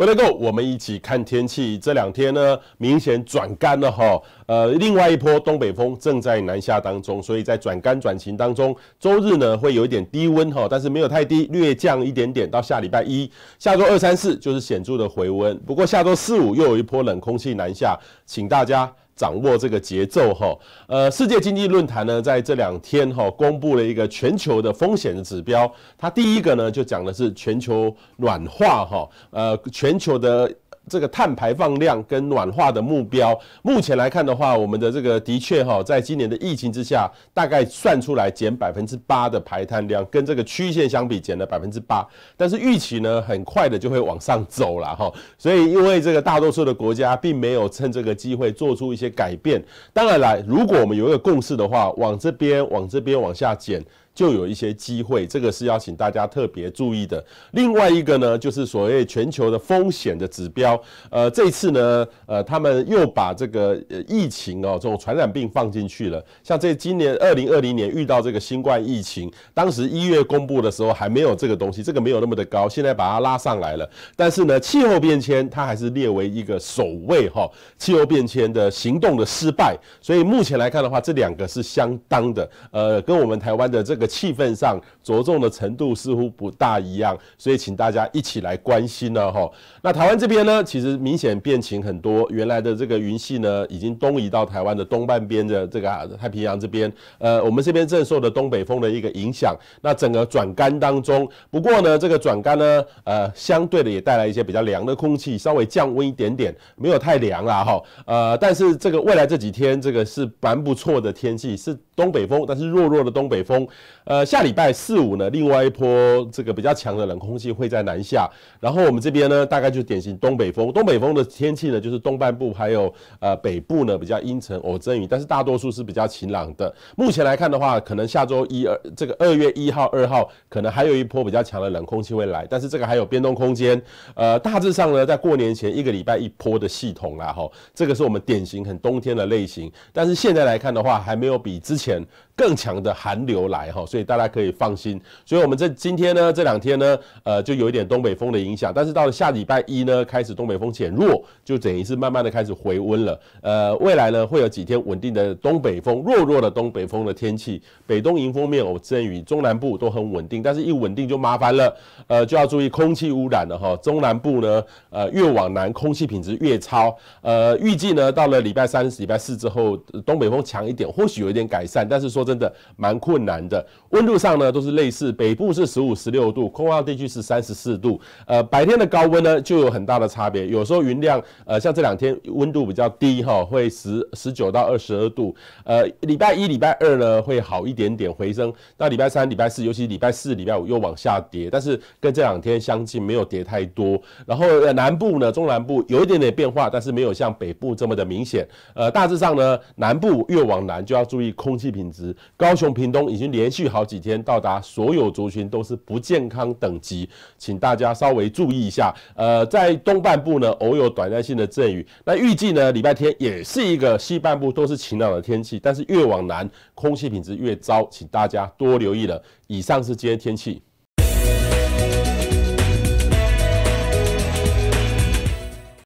回来后，我们一起看天气。这两天呢，明显转干了哈。呃，另外一波东北风正在南下当中，所以在转干转晴当中，周日呢会有一点低温哈，但是没有太低，略降一点点。到下礼拜一、下周二、三四就是显著的回温。不过下周四五又有一波冷空气南下，请大家。掌握这个节奏哈，呃，世界经济论坛呢，在这两天哈，公布了一个全球的风险的指标，它第一个呢，就讲的是全球暖化哈，呃，全球的。这个碳排放量跟暖化的目标，目前来看的话，我们的这个的确哈，在今年的疫情之下，大概算出来减百分之八的排碳量，跟这个曲线相比减了百分之八，但是预期呢，很快的就会往上走了哈。所以因为这个大多数的国家并没有趁这个机会做出一些改变，当然来，如果我们有一个共识的话，往这边往这边往下减。就有一些机会，这个是要请大家特别注意的。另外一个呢，就是所谓全球的风险的指标。呃，这次呢，呃，他们又把这个呃疫情哦，这种传染病放进去了。像这今年二零二零年遇到这个新冠疫情，当时一月公布的时候还没有这个东西，这个没有那么的高，现在把它拉上来了。但是呢，气候变迁它还是列为一个首位哈。气候变迁的行动的失败，所以目前来看的话，这两个是相当的。呃，跟我们台湾的这个气氛上着重的程度似乎不大一样，所以请大家一起来关心了哈。那台湾这边呢，其实明显变晴很多，原来的这个云系呢，已经东移到台湾的东半边的这个太平洋这边。呃，我们这边正受的东北风的一个影响，那整个转干当中，不过呢，这个转干呢，呃，相对的也带来一些比较凉的空气，稍微降温一点点，没有太凉了哈。呃，但是这个未来这几天，这个是蛮不错的天气是。东北风，但是弱弱的东北风。呃，下礼拜四五呢，另外一波这个比较强的冷空气会在南下，然后我们这边呢，大概就典型东北风。东北风的天气呢，就是东半部还有呃北部呢比较阴沉偶阵雨，但是大多数是比较晴朗的。目前来看的话，可能下周一二这个二月一号二号，可能还有一波比较强的冷空气会来，但是这个还有变动空间。呃，大致上呢，在过年前一个礼拜一波的系统啦，吼，这个是我们典型很冬天的类型。但是现在来看的话，还没有比之前。更强的寒流来哈，所以大家可以放心。所以我们这今天呢，这两天呢，呃，就有一点东北风的影响。但是到了下礼拜一呢，开始东北风减弱，就等于是慢慢的开始回温了。呃，未来呢，会有几天稳定的东北风，弱弱的东北风的天气。北东迎风面偶阵雨，中南部都很稳定。但是一稳定就麻烦了，呃，就要注意空气污染了哈。中南部呢，呃，越往南空气品质越差。呃，预计呢，到了礼拜三、礼拜四之后，东北风强一点，或许有一点改。散，但是说真的，蛮困难的。温度上呢，都是类似，北部是十五、十六度，空旷地区是三十四度。呃，白天的高温呢，就有很大的差别。有时候云量，呃，像这两天温度比较低哈，会十十九到二十二度。呃，礼拜一、礼拜二呢，会好一点点回升。那礼拜三、礼拜四，尤其礼拜四、礼拜五又往下跌，但是跟这两天相近，没有跌太多。然后呃、南部呢，中南部有一点点变化，但是没有像北部这么的明显。呃，大致上呢，南部越往南就要注意空。气品质，高雄屏东已经连续好几天到达所有族群都是不健康等级，请大家稍微注意一下。呃，在东半部呢，偶有短暂性的阵雨。那预计呢，礼拜天也是一个西半部都是晴朗的天气，但是越往南，空气品质越糟，请大家多留意了。以上是今天天气。